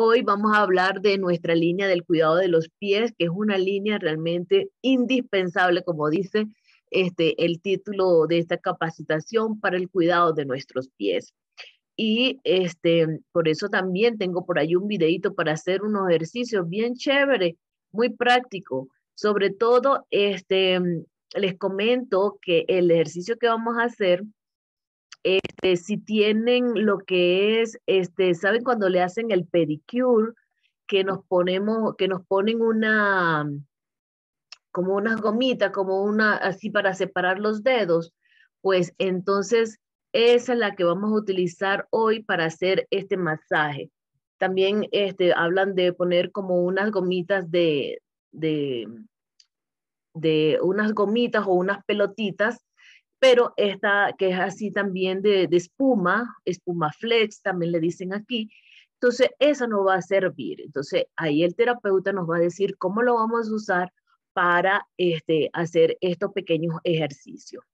Hoy vamos a hablar de nuestra línea del cuidado de los pies, que es una línea realmente indispensable, como dice este, el título de esta capacitación para el cuidado de nuestros pies. Y este, por eso también tengo por ahí un videito para hacer unos ejercicios bien chévere, muy práctico. Sobre todo, este, les comento que el ejercicio que vamos a hacer este, si tienen lo que es, este, ¿saben cuando le hacen el pedicure? Que nos ponemos, que nos ponen una, como unas gomitas, como una, así para separar los dedos. Pues entonces esa es la que vamos a utilizar hoy para hacer este masaje. También este, hablan de poner como unas gomitas de, de, de unas gomitas o unas pelotitas pero esta que es así también de, espuma, espuma flex, también le dicen aquí. Entonces, esa no va a servir. Entonces, ahí el terapeuta nos va a decir cómo lo vamos a usar para este, hacer estos pequeños ejercicios.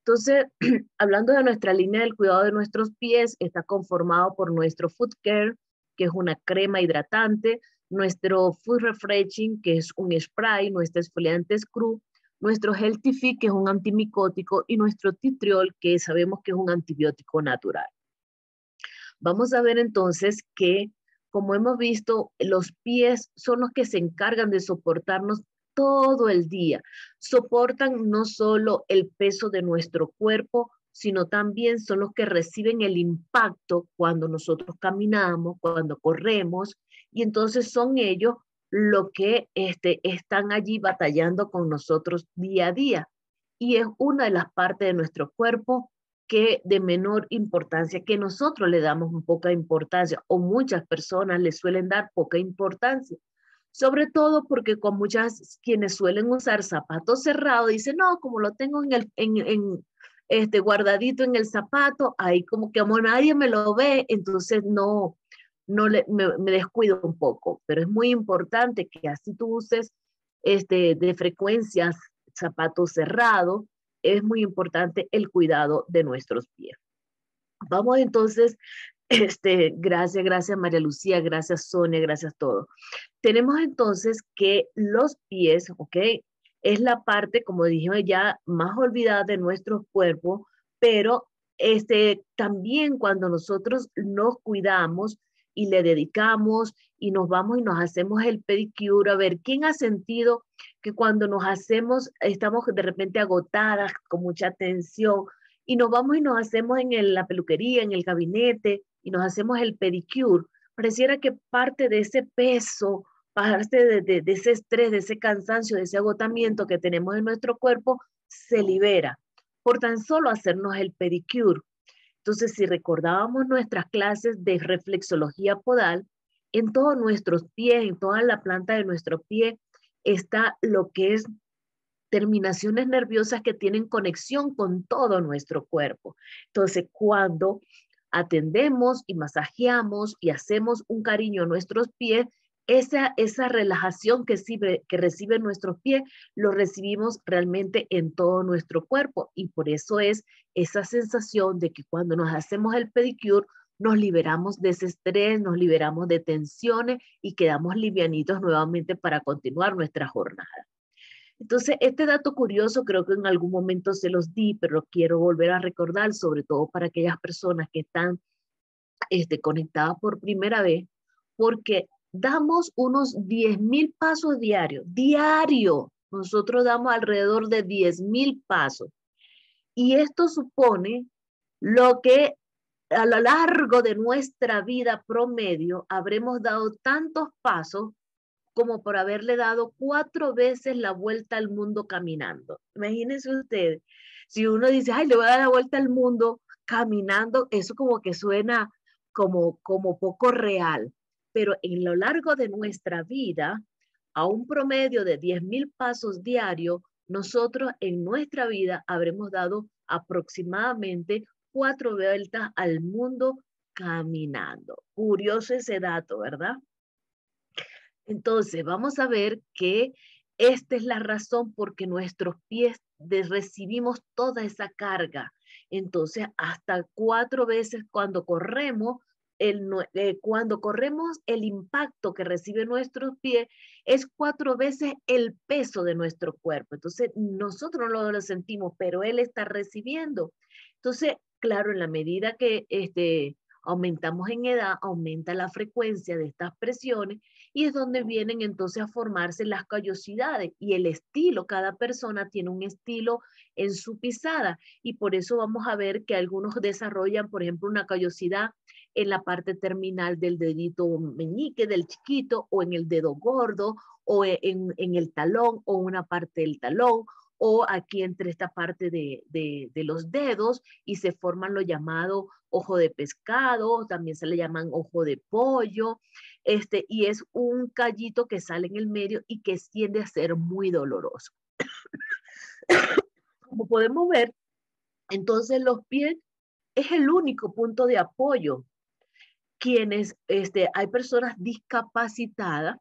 Entonces, hablando de nuestra línea del cuidado de nuestros pies, está conformado por nuestro Foot Care, que es una crema hidratante, nuestro Food Refreshing, que es un spray, nuestro exfoliante Screw, nuestro Heltifi, que es un antimicótico, y nuestro titriol, que sabemos que es un antibiótico natural. Vamos a ver entonces que, como hemos visto, los pies son los que se encargan de soportarnos todo el día. Soportan no solo el peso de nuestro cuerpo, sino también son los que reciben el impacto cuando nosotros caminamos, cuando corremos, y entonces son ellos lo que este, están allí batallando con nosotros día a día. Y es una de las partes de nuestro cuerpo que de menor importancia, que nosotros le damos poca importancia o muchas personas le suelen dar poca importancia. Sobre todo porque con muchas quienes suelen usar zapatos cerrados dicen, no, como lo tengo en el, en, este, guardadito en el zapato, ahí como que como nadie me lo ve, entonces no, no le, me, descuido un poco, pero es muy importante que así tú uses este, de frecuencias zapatos cerrados, es muy importante el cuidado de nuestros pies. Vamos entonces, este, gracias, gracias María Lucía, gracias Sonia, gracias a todos. Tenemos entonces que los pies, ¿ok? Es la parte, como dije ya, más olvidada de nuestro cuerpo, pero este, también cuando nosotros nos cuidamos, y le dedicamos y nos vamos y nos hacemos el pedicure. A ver, ¿quién ha sentido que cuando nos hacemos, estamos de repente agotadas, con mucha tensión, y nos vamos y nos hacemos en la peluquería, en el gabinete, y nos hacemos el pedicure? Pareciera que parte de ese peso, parte de, de ese estrés, de ese cansancio, de ese agotamiento que tenemos en nuestro cuerpo, se libera por tan solo hacernos el pedicure. Entonces, si recordábamos nuestras clases de reflexología podal, en todos nuestros pies, en toda la planta de nuestro pie, está lo que es terminaciones nerviosas que tienen conexión con todo nuestro cuerpo. Entonces, cuando atendemos y masajeamos y hacemos un cariño a nuestros pies, esa, esa relajación que, recibe, que reciben nuestro pie lo recibimos realmente en todo nuestro cuerpo. Y por eso es esa sensación de que cuando nos hacemos el pedicure, nos liberamos de ese estrés, nos liberamos de tensiones y quedamos livianitos nuevamente para continuar nuestra jornada. Entonces, este dato curioso creo que en algún momento se los di, pero quiero volver a recordar, sobre todo para aquellas personas que están este, conectadas por primera vez, porque damos unos 10.000 pasos diarios, diario. Nosotros damos alrededor de 10.000 pasos. Y esto supone lo que a lo largo de nuestra vida promedio habremos dado tantos pasos como por haberle dado cuatro veces la vuelta al mundo caminando. Imagínense ustedes, si uno dice, ay, le voy a dar la vuelta al mundo caminando, eso como que suena como, como poco real pero en lo largo de nuestra vida, a un promedio de 10.000 pasos diarios, nosotros en nuestra vida habremos dado aproximadamente cuatro vueltas al mundo caminando. Curioso ese dato, ¿verdad? Entonces, vamos a ver que esta es la razón por que nuestros pies recibimos toda esa carga. Entonces, hasta cuatro veces cuando corremos, eh, cuando corremos, el impacto que recibe nuestro pie es cuatro veces el peso de nuestro cuerpo. Entonces, nosotros no lo sentimos, pero él está recibiendo. Entonces, claro, en la medida que este, aumentamos en edad, aumenta la frecuencia de estas presiones y es donde vienen entonces a formarse las callosidades y el estilo. Cada persona tiene un estilo en su pisada y por eso vamos a ver que algunos desarrollan, por ejemplo, una callosidad en la parte terminal del dedito meñique, del chiquito, o en el dedo gordo, o e, en, el talón, o una parte del talón, o aquí entre esta parte de, los dedos y se forman lo llamado ojo de pescado, también se le llaman ojo de pollo, este, y es un callito que sale en el medio y que tiende a ser muy doloroso. Como podemos ver, entonces los pies es el único punto de apoyo quienes, este, hay personas discapacitadas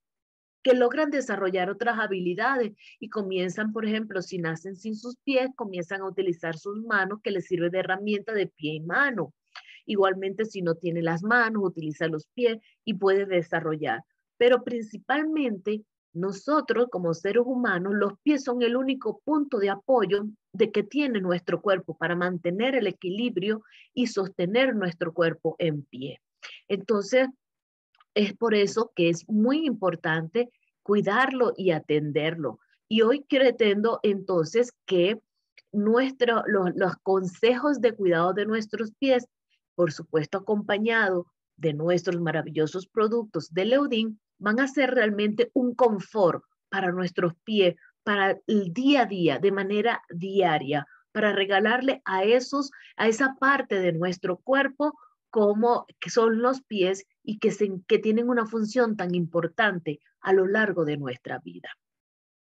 que logran desarrollar otras habilidades y comienzan, por ejemplo, si nacen sin sus pies, comienzan a utilizar sus manos que les sirve de herramienta de pie y mano. Igualmente, si no tiene las manos, utiliza los pies y puede desarrollar. Pero principalmente, nosotros como seres humanos, los pies son el único punto de apoyo de que tiene nuestro cuerpo para mantener el equilibrio y sostener nuestro cuerpo en pie. Entonces, es por eso que es muy importante cuidarlo y atenderlo. Y hoy pretendo entonces que nuestro, los, consejos de cuidado de nuestros pies, por supuesto acompañado de nuestros maravillosos productos de Leudín, van a ser realmente un confort para nuestros pies, para el día a día, de manera diaria, para regalarle a esos, a esa parte de nuestro cuerpo cómo que son los pies y que, que tienen una función tan importante a lo largo de nuestra vida.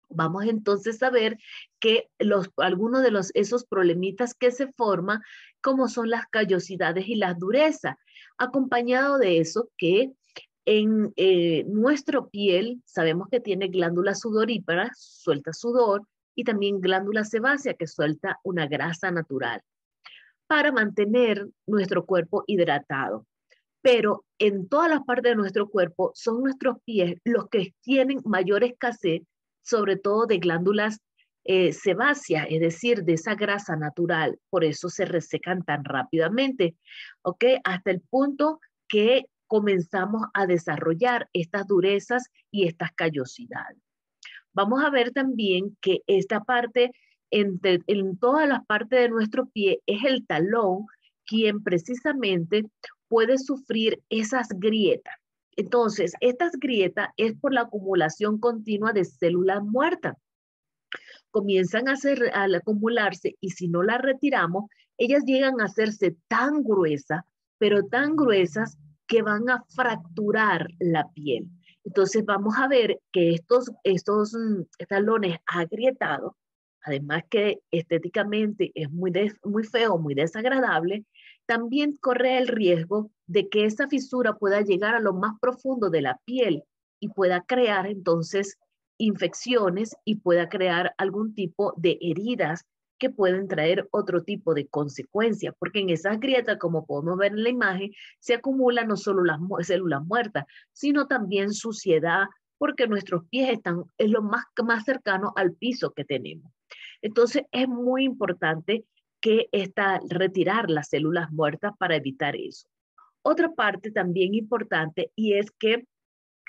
Vamos entonces a ver que algunos de esos problemitas que se forman, como son las callosidades y las durezas, acompañado de eso que en nuestra eh, nuestro piel sabemos que tiene glándulas sudoríparas, suelta sudor, y también glándula sebácea que suelta una grasa natural para mantener nuestro cuerpo hidratado. Pero en todas las partes de nuestro cuerpo son nuestros pies los que tienen mayor escasez, sobre todo de glándulas eh, sebáceas, es decir, de esa grasa natural. Por eso se resecan tan rápidamente, ¿ok? Hasta el punto que comenzamos a desarrollar estas durezas y estas callosidades. Vamos a ver también que esta parte en, en todas las partes de nuestro pie es el talón quien precisamente puede sufrir esas grietas. Entonces, estas grietas es por la acumulación continua de células muertas. Comienzan a, ser, a acumularse y si no las retiramos, ellas llegan a hacerse tan gruesas, pero tan gruesas que van a fracturar la piel. Entonces vamos a ver que estos, estos mm, talones agrietados además que estéticamente es muy, muy feo, muy desagradable, también corre el riesgo de que esa fisura pueda llegar a lo más profundo de la piel y pueda crear entonces infecciones y pueda crear algún tipo de heridas que pueden traer otro tipo de consecuencias, porque en esas grietas, como podemos ver en la imagen, se acumulan no solo las células muertas, sino también suciedad, porque nuestros pies están, es lo más, más cercano al piso que tenemos. Entonces, es muy importante que esta, retirar las células muertas para evitar eso. Otra parte también importante y es que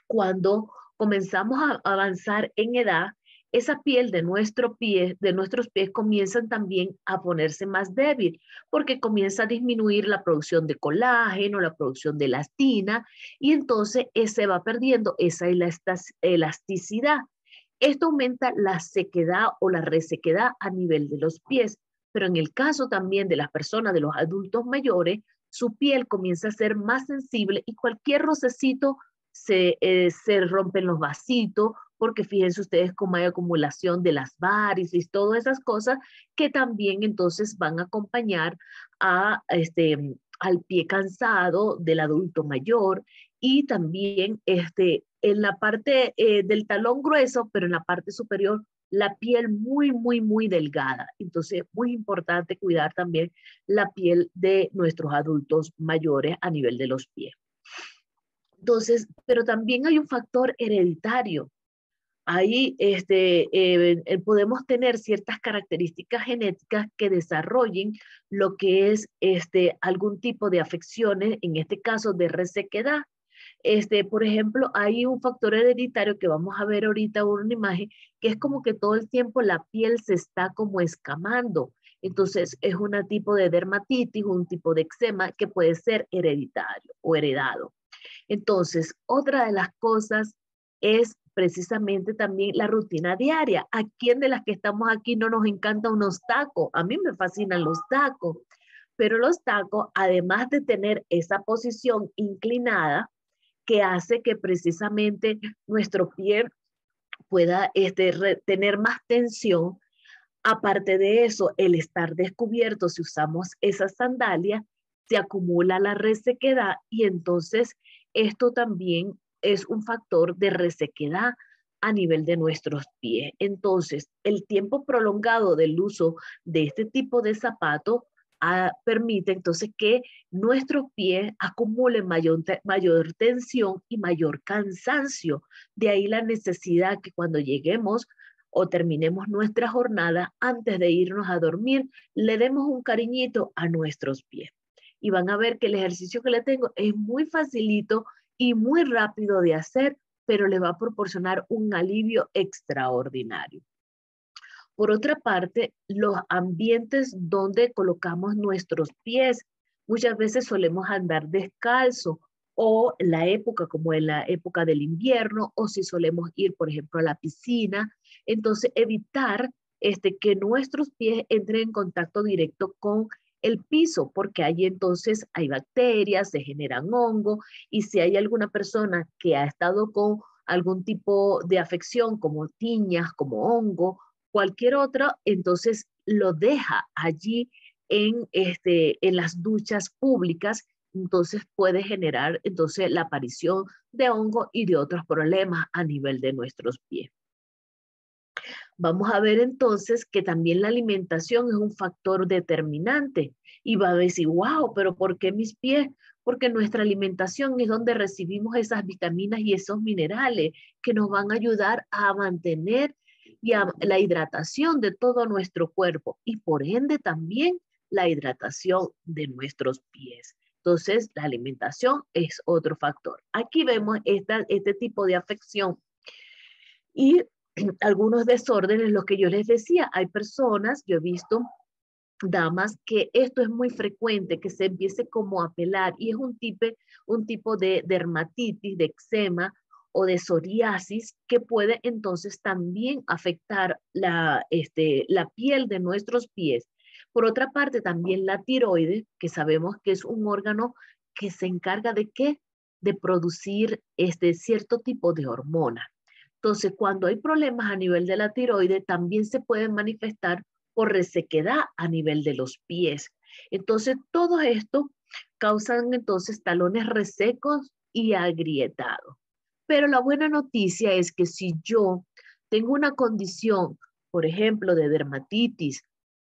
cuando comenzamos a avanzar en edad, esa piel de, nuestro pie, de nuestros pies comienzan también a ponerse más débil porque comienza a disminuir la producción de colágeno, la producción de elastina y entonces eh, se va perdiendo esa elasticidad esto aumenta la sequedad o la resequedad a nivel de los pies, pero en el caso también de las personas, de los adultos mayores, su piel comienza a ser más sensible y cualquier rocecito se, eh, rompe se rompen los vasitos, porque fíjense ustedes cómo hay acumulación de las varices, todas esas cosas que también entonces van a acompañar a este, al pie cansado del adulto mayor y también este, en la parte eh, del talón grueso, pero en la parte superior la piel muy, muy, muy delgada. Entonces, es muy importante cuidar también la piel de nuestros adultos mayores a nivel de los pies. Entonces, pero también hay un factor hereditario. Ahí este, eh, eh, podemos tener ciertas características genéticas que desarrollen lo que es este, algún tipo de afecciones, en este caso de resequedad, este, por ejemplo, hay un factor hereditario que vamos a ver ahorita una imagen, que es como que todo el tiempo la piel se está como escamando. Entonces, es un tipo de dermatitis, un tipo de eczema que puede ser hereditario o heredado. Entonces, otra de las cosas es precisamente también la rutina diaria. ¿A quién de las que estamos aquí no nos encanta unos tacos? A mí me fascinan los tacos, pero los tacos, además de tener esa posición inclinada, que hace que precisamente nuestro pie pueda este, tener más tensión. Aparte de eso, el estar descubierto, si usamos esas sandalias, se acumula la resequedad y entonces esto también es un factor de resequedad a nivel de nuestros pies. Entonces, el tiempo prolongado del uso de este tipo de zapato permite entonces que nuestros pies acumulen mayor, mayor tensión y mayor cansancio. De ahí la necesidad que cuando lleguemos o terminemos nuestra jornada antes de irnos a dormir, le demos un cariñito a nuestros pies. Y van a ver que el ejercicio que le tengo es muy facilito y muy rápido de hacer, pero le va a proporcionar un alivio extraordinario. Por otra parte, los ambientes donde colocamos nuestros pies. Muchas veces solemos andar descalzo o la época, como en la época del invierno, o si solemos ir, por ejemplo, a la piscina. Entonces, evitar este, que nuestros pies entren en contacto directo con el piso, porque ahí entonces hay bacterias, se generan hongo, y si hay alguna persona que ha estado con algún tipo de afección como tiñas, como hongo cualquier otro, entonces lo deja allí en, este, en las duchas públicas, entonces puede generar entonces la aparición de hongo y de otros problemas a nivel de nuestros pies. Vamos a ver entonces que también la alimentación es un factor determinante y va a decir, wow, pero ¿por qué mis pies? Porque nuestra alimentación es donde recibimos esas vitaminas y esos minerales que nos van a ayudar a mantener la, la hidratación de todo nuestro cuerpo y por ende también la hidratación de nuestros pies. Entonces, la alimentación es otro factor. Aquí vemos esta, este tipo de afección y algunos desórdenes, lo que yo les decía, hay personas, yo he visto damas, que esto es muy frecuente, que se empiece como a pelar y es un, un tipo de dermatitis, de eczema, o de psoriasis que puede entonces también afectar este, la, piel de nuestros pies. Por otra parte, también la tiroides, que sabemos que es un órgano que se encarga de qué? De producir este cierto tipo de hormona. Entonces, cuando hay problemas a nivel de la tiroides, también se pueden manifestar por resequedad a nivel de los pies. Entonces, todo esto causan entonces talones resecos y agrietados. Pero la buena noticia es que si yo tengo una condición, por ejemplo, de dermatitis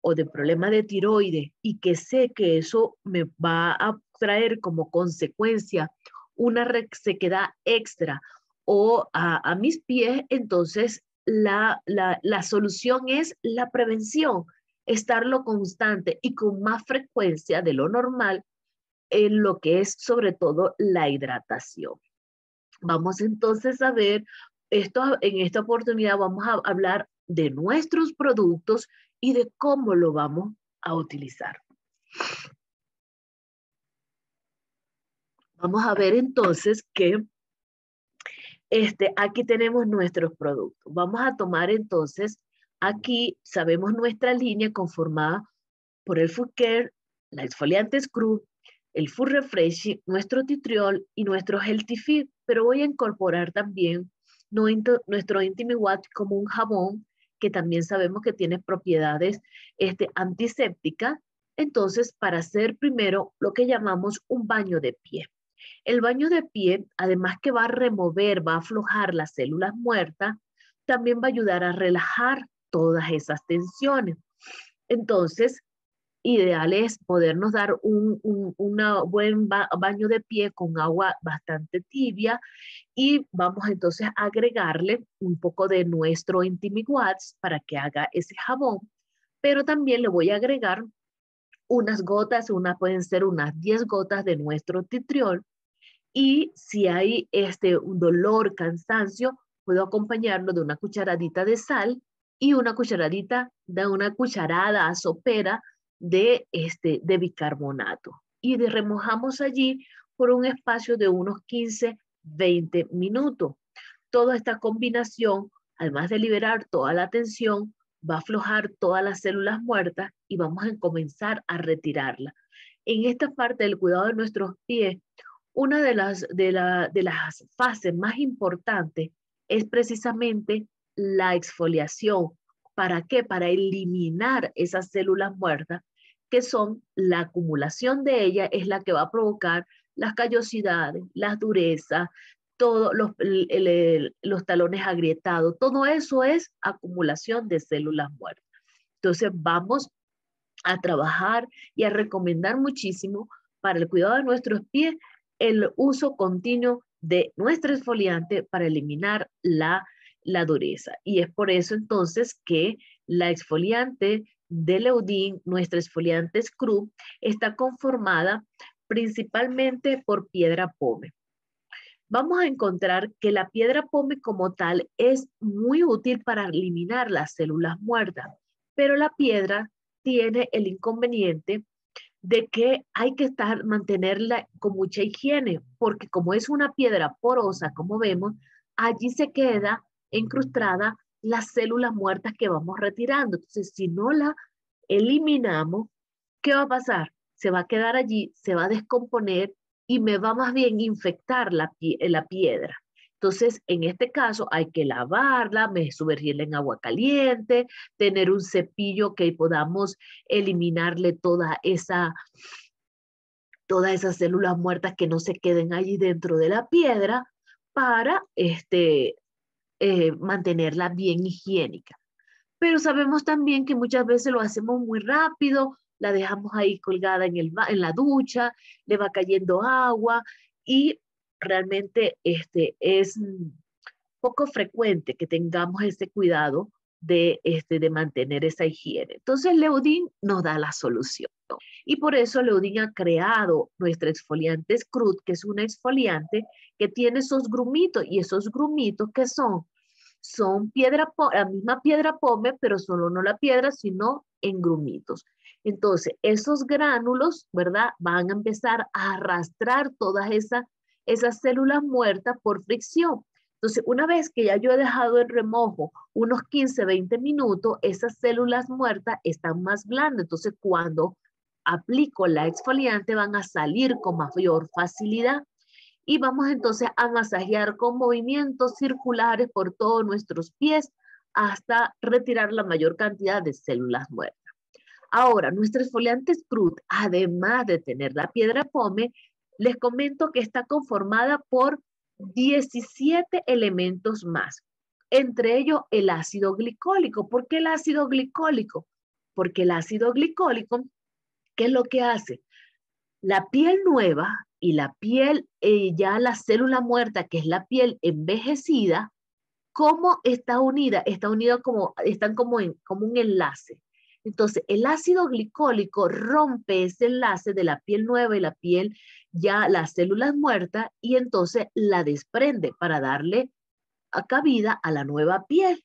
o de problema de tiroides y que sé que eso me va a traer como consecuencia una sequedad extra o a, mis pies, entonces la, la solución es la prevención, estarlo constante y con más frecuencia de lo normal en lo que es sobre todo la hidratación. Vamos entonces a ver, esto, en esta oportunidad vamos a hablar de nuestros productos y de cómo lo vamos a utilizar. Vamos a ver entonces que este, aquí tenemos nuestros productos. Vamos a tomar entonces, aquí sabemos nuestra línea conformada por el Food Care, la exfoliante Scrub, el Food Refreshing, nuestro Titriol y nuestro Healthy Fit pero voy a incorporar también nuestro íntimo Watch como un jabón que también sabemos que tiene propiedades este, antisépticas. Entonces, para hacer primero lo que llamamos un baño de pie. El baño de pie, además que va a remover, va a aflojar las células muertas, también va a ayudar a relajar todas esas tensiones. Entonces, ideal es podernos dar un, buen baño de pie con agua bastante tibia y vamos entonces a agregarle un poco de nuestro Intimiguats para que haga ese jabón, pero también le voy a agregar unas gotas, unas pueden ser unas 10 gotas de nuestro titriol y si hay este un dolor, cansancio, puedo acompañarlo de una cucharadita de sal y una cucharadita de una cucharada a sopera de, este, de bicarbonato y de remojamos allí por un espacio de unos 15, 20 minutos. Toda esta combinación, además de liberar toda la tensión, va a aflojar todas las células muertas y vamos a comenzar a retirarla. En esta parte del cuidado de nuestros pies, una de las, de, de las fases más importantes es precisamente la exfoliación, ¿Para qué? Para eliminar esas células muertas que son la acumulación de ellas es la que va a provocar las callosidades, las durezas, todos los, los talones agrietados. Todo eso es acumulación de células muertas. Entonces vamos a trabajar y a recomendar muchísimo para el cuidado de nuestros pies el uso continuo de nuestro exfoliante para eliminar la la dureza. Y es por eso entonces que la exfoliante de Leudin, nuestra exfoliante Scrub, está conformada principalmente por piedra pome. Vamos a encontrar que la piedra pome como tal es muy útil para eliminar las células muertas, pero la piedra tiene el inconveniente de que hay que estar, mantenerla con mucha higiene, porque como es una piedra porosa, como vemos, allí se queda incrustada las células muertas que vamos retirando. Entonces, si no la eliminamos, ¿qué va a pasar? Se va a quedar allí, se va a descomponer y me va más bien infectar la, eh, la piedra. Entonces, en este caso, hay que lavarla, sumergirla en agua caliente, tener un cepillo que podamos eliminarle toda esa, todas esas células muertas que no se queden allí dentro de la piedra para este, eh, mantenerla bien higiénica. Pero sabemos también que muchas veces lo hacemos muy rápido, la dejamos ahí colgada en, el, en la ducha, le va cayendo agua y realmente este, es poco frecuente que tengamos este cuidado de, este, de mantener esa higiene. Entonces, leudín nos da la solución. Y por eso Leudin ha creado nuestro exfoliante Scrut, que es un exfoliante que tiene esos grumitos. ¿Y esos grumitos que son? Son piedra, la misma piedra pome, pero solo no la piedra, sino en grumitos. Entonces, esos gránulos, ¿verdad? Van a empezar a arrastrar todas esa esas células muertas por fricción. Entonces, una vez que ya yo he dejado el remojo unos 15, 20 minutos, esas células muertas están más blandas. Entonces, cuando aplico la exfoliante, van a salir con mayor facilidad. Y vamos entonces a masajear con movimientos circulares por todos nuestros pies hasta retirar la mayor cantidad de células muertas. Ahora, nuestro exfoliante Scrut, además de tener la piedra pome, les comento que está conformada por 17 elementos más, entre ellos el ácido glicólico. ¿Por qué el ácido glicólico? Porque el ácido glicólico, ¿qué es lo que hace? La piel nueva y la piel, eh, ya la célula muerta, que es la piel envejecida, ¿cómo está unida? Está unida como, están como, en, como un enlace. Entonces, el ácido glicólico rompe ese enlace de la piel nueva y la piel ya las células muerta y entonces la desprende para darle cabida a la nueva piel.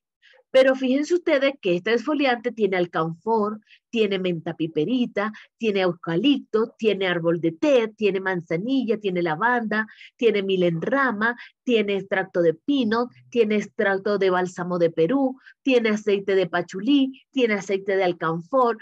Pero fíjense ustedes que este esfoliante tiene alcanfor, tiene menta piperita, tiene eucalipto, tiene árbol de té, tiene manzanilla, tiene lavanda, tiene milenrama, tiene extracto de pino, tiene extracto de bálsamo de Perú, tiene aceite de pachulí, tiene aceite de alcanfor,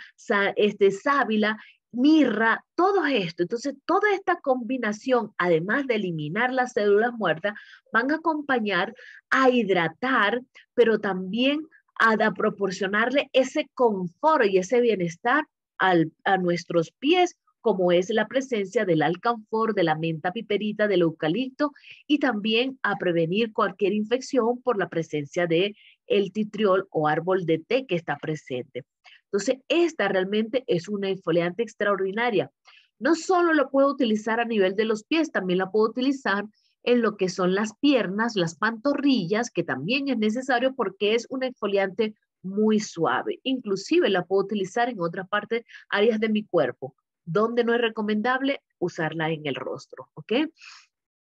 este sábila mirra, todo esto. Entonces, toda esta combinación, además de eliminar las células muertas, van a acompañar a hidratar, pero también a, proporcionarle ese confort y ese bienestar a nuestros pies, como es la presencia del alcanfor, de la menta piperita, del eucalipto, y también a prevenir cualquier infección por la presencia de el titriol o árbol de té que está presente. Entonces, esta realmente es una exfoliante extraordinaria. No solo la puedo utilizar a nivel de los pies, también la puedo utilizar en lo que son las piernas, las pantorrillas, que también es necesario porque es una exfoliante muy suave. Inclusive la puedo utilizar en otras partes, áreas de mi cuerpo, donde no es recomendable usarla en el rostro, ¿ok?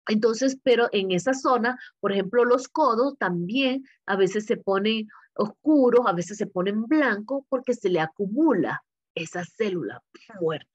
Entonces, pero en esa zona, por ejemplo, los codos también a veces se ponen oscuros, a veces se ponen blancos porque se le acumula esa célula muerta.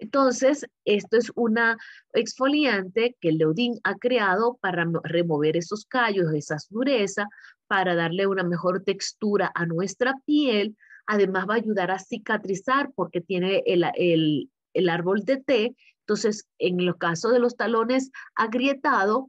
Entonces, esto es una exfoliante que el ha creado para remover esos callos, esas durezas, para darle una mejor textura a nuestra piel. Además, va a ayudar a cicatrizar porque tiene el árbol de té entonces, en los casos de los talones agrietados,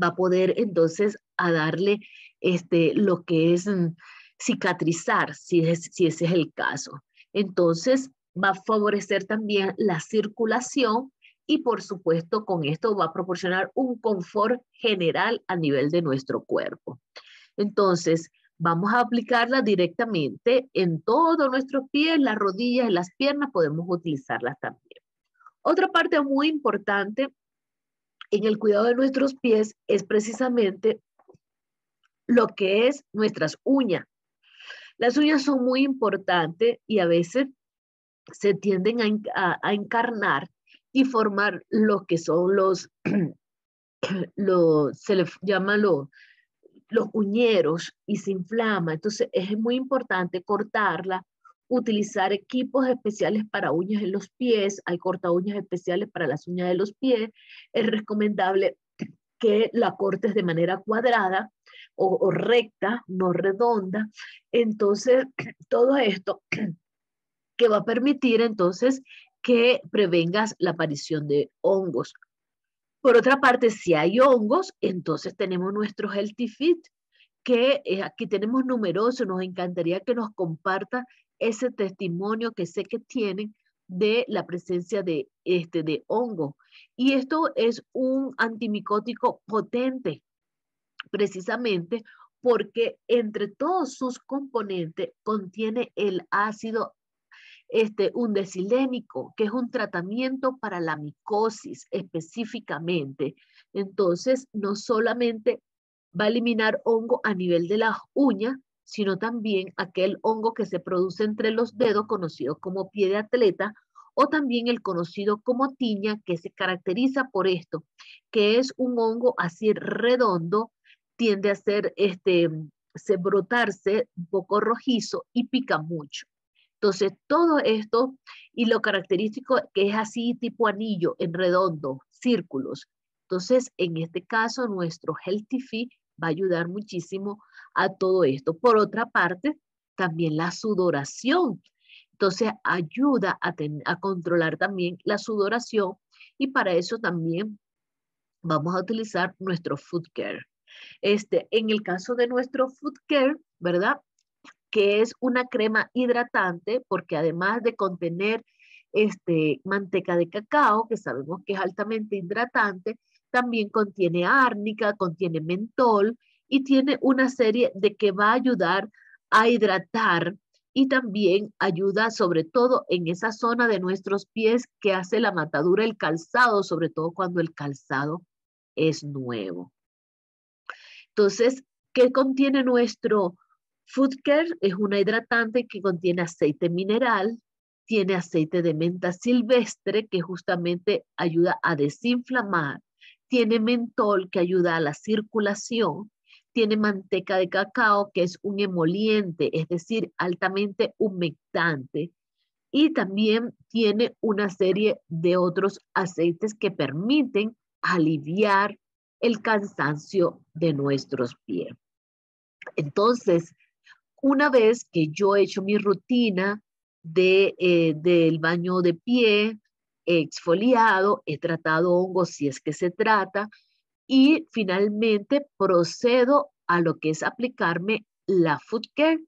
va a poder entonces a darle este, lo que es mm, cicatrizar, si, es, si ese es el caso. Entonces, va a favorecer también la circulación y por supuesto con esto va a proporcionar un confort general a nivel de nuestro cuerpo. Entonces, vamos a aplicarla directamente en todos nuestros pies, las rodillas, y las piernas, podemos utilizarlas también. Otra parte muy importante en el cuidado de nuestros pies es precisamente lo que es nuestras uñas. Las uñas son muy importantes y a veces se tienden a, encarnar y formar lo que son los, se le llama los, los uñeros y se inflama. Entonces es muy importante cortarla utilizar equipos especiales para uñas en los pies, hay corta uñas especiales para las uñas de los pies, es recomendable que la cortes de manera cuadrada o, recta, no redonda. Entonces, todo esto que va a permitir entonces que prevengas la aparición de hongos. Por otra parte, si hay hongos, entonces tenemos nuestro Healthy Fit, que eh, aquí tenemos numerosos, nos encantaría que nos comparta ese testimonio que sé que tienen de la presencia de, este, de hongo. Y esto es un antimicótico potente, precisamente porque entre todos sus componentes contiene el ácido este, undecilénico, que es un tratamiento para la micosis específicamente. Entonces, no solamente va a eliminar hongo a nivel de las uñas, sino también aquel hongo que se produce entre los dedos conocido como pie de atleta o también el conocido como tiña que se caracteriza por esto, que es un hongo así redondo, tiende a ser este se brotarse un poco rojizo y pica mucho. Entonces, todo esto y lo característico que es así tipo anillo, en redondo, círculos. Entonces, en este caso, nuestro Healthy Fee va a ayudar muchísimo a todo esto. Por otra parte, también la sudoración. Entonces, ayuda a, a controlar también la sudoración y para eso también vamos a utilizar nuestro food care. Este, en el caso de nuestro food care, ¿verdad? Que es una crema hidratante porque además de contener este, manteca de cacao, que sabemos que es altamente hidratante, también contiene árnica, contiene mentol, y tiene una serie de que va a ayudar a hidratar y también ayuda sobre todo en esa zona de nuestros pies que hace la matadura el calzado, sobre todo cuando el calzado es nuevo. Entonces, ¿qué contiene nuestro Food Care? Es una hidratante que contiene aceite mineral, tiene aceite de menta silvestre que justamente ayuda a desinflamar, tiene mentol que ayuda a la circulación, tiene manteca de cacao, que es un emoliente, es decir, altamente humectante. Y también tiene una serie de otros aceites que permiten aliviar el cansancio de nuestros pies. Entonces, una vez que yo he hecho mi rutina eh, del baño de pie, he exfoliado, he tratado hongos si es que se trata, y finalmente procedo a lo que es aplicarme la food care.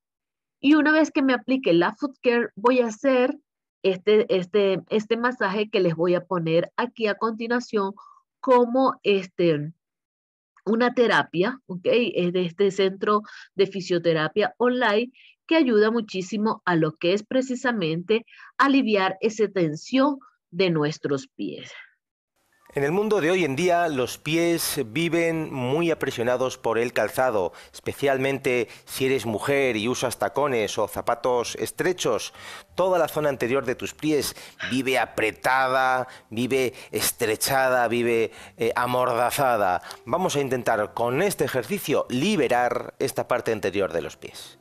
Y una vez que me aplique la food care, voy a hacer este, este, este masaje que les voy a poner aquí a continuación como este, una terapia, ¿ok? Es de este centro de fisioterapia online que ayuda muchísimo a lo que es precisamente aliviar esa tensión de nuestros pies. En el mundo de hoy en día los pies viven muy apresionados por el calzado, especialmente si eres mujer y usas tacones o zapatos estrechos. Toda la zona anterior de tus pies vive apretada, vive estrechada, vive eh, amordazada. Vamos a intentar con este ejercicio liberar esta parte anterior de los pies.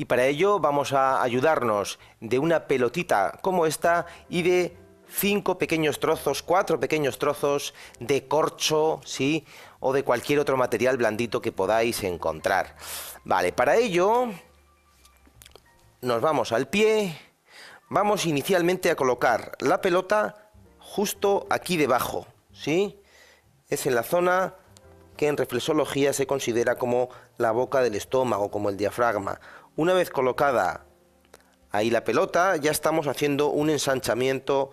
Y para ello vamos a ayudarnos de una pelotita como esta y de cinco pequeños trozos, cuatro pequeños trozos de corcho, ¿sí? O de cualquier otro material blandito que podáis encontrar. Vale, para ello nos vamos al pie. Vamos inicialmente a colocar la pelota justo aquí debajo, ¿sí? Es en la zona que en reflexología se considera como la boca del estómago, como el diafragma. Una vez colocada ahí la pelota, ya estamos haciendo un ensanchamiento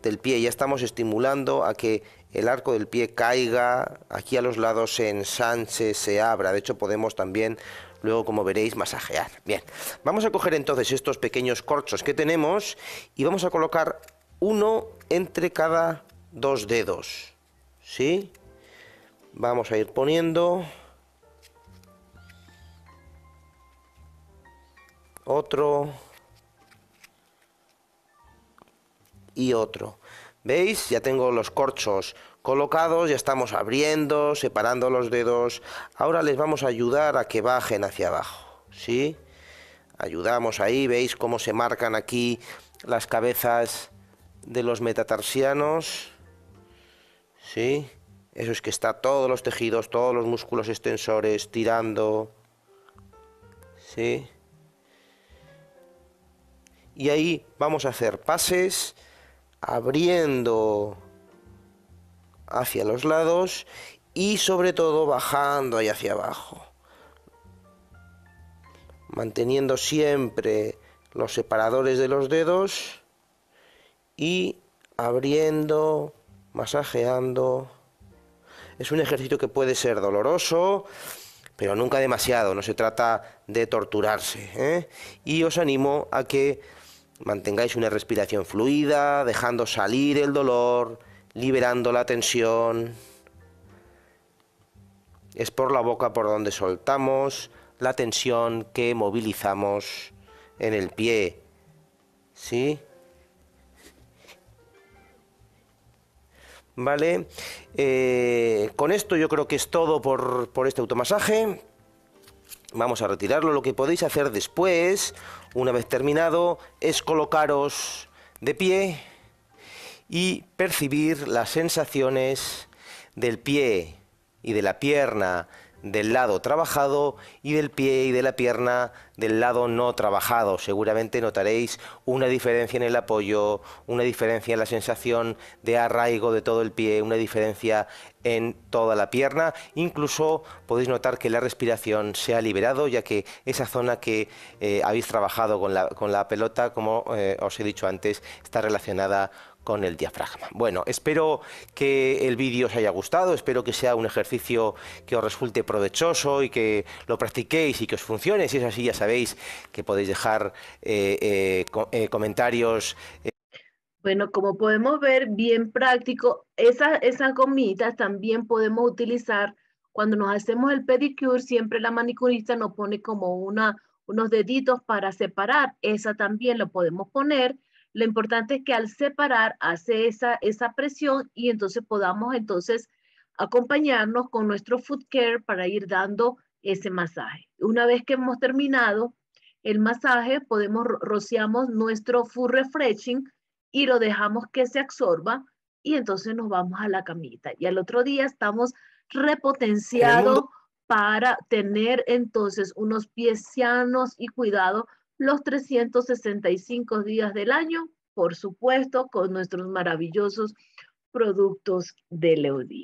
del pie, ya estamos estimulando a que el arco del pie caiga, aquí a los lados se ensanche, se abra. De hecho, podemos también luego, como veréis, masajear. Bien, vamos a coger entonces estos pequeños corchos que tenemos y vamos a colocar uno entre cada dos dedos. ¿Sí? Vamos a ir poniendo otro y otro. ¿Veis? Ya tengo los corchos colocados, ya estamos abriendo, separando los dedos. Ahora les vamos a ayudar a que bajen hacia abajo, ¿sí? Ayudamos ahí, ¿veis cómo se marcan aquí las cabezas de los metatarsianos? ¿Sí? Eso es que está todos los tejidos, todos los músculos extensores tirando. ¿Sí? Y ahí vamos a hacer pases abriendo hacia los lados y sobre todo bajando ahí hacia abajo. Manteniendo siempre los separadores de los dedos y abriendo, masajeando es un ejercicio que puede ser doloroso, pero nunca demasiado, no se trata de torturarse. ¿eh? Y os animo a que mantengáis una respiración fluida, dejando salir el dolor, liberando la tensión. Es por la boca por donde soltamos la tensión que movilizamos en el pie. ¿Sí? ¿vale? Eh, con esto yo creo que es todo por este automasaje. Vamos a retirarlo. Lo que podéis hacer después, una vez terminado, es colocaros de pie y percibir las sensaciones del pie y de la pierna del lado trabajado y del pie y de la pierna del lado no trabajado. Seguramente notaréis una diferencia en el apoyo, una diferencia en la sensación de arraigo de todo el pie, una diferencia en toda la pierna. Incluso podéis notar que la respiración se ha liberado, ya que esa zona que eh, habéis trabajado con la, la pelota, como eh, os he dicho antes, está relacionada con el diafragma. Bueno, espero que el vídeo os haya gustado, espero que sea un ejercicio que os resulte provechoso y que lo practiquéis y que os funcione. Si es así, ya sabéis que podéis dejar eh, eh, eh, comentarios. Bueno, como podemos ver, bien práctico, esas, gomitas también podemos utilizar cuando nos hacemos el pedicure, siempre la manicurista nos pone como unos deditos para separar, esa también lo podemos poner lo importante es que al separar hace esa, esa presión y entonces podamos entonces acompañarnos con nuestro food care para ir dando ese masaje. Una vez que hemos terminado el masaje, podemos rociamos nuestro food refreshing y lo dejamos que se absorba y entonces nos vamos a la camita. Y al otro día estamos repotenciados para tener entonces unos pies sanos y cuidados los 365 días del año, por supuesto, con nuestros maravillosos productos de Leudí.